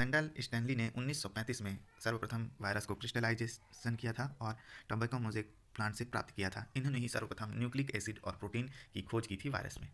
वेंडल Stanley ने 1935 में सर्वप्रथम वायरस को क्रिस्टलाइजेशन किया था और टम्बेको मोजेक प्लांट से प्राप्त किया था इन्होंने ही सर्वप्रथम न्यूक्लिक एसिड और प्रोटीन की खोज की थी वायरस में